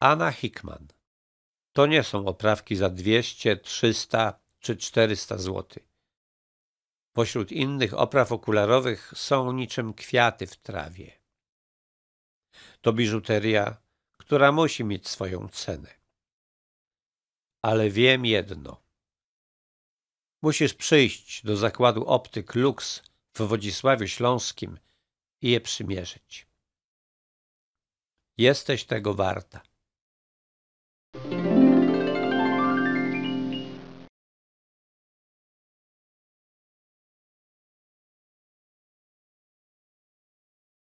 Anna Hickman. To nie są oprawki za 200, 300 czy 400 zł. Pośród innych opraw okularowych są niczym kwiaty w trawie. To biżuteria, która musi mieć swoją cenę. Ale wiem jedno. Musisz przyjść do zakładu optyk Lux w Wodzisławiu Śląskim i je przymierzyć. Jesteś tego warta.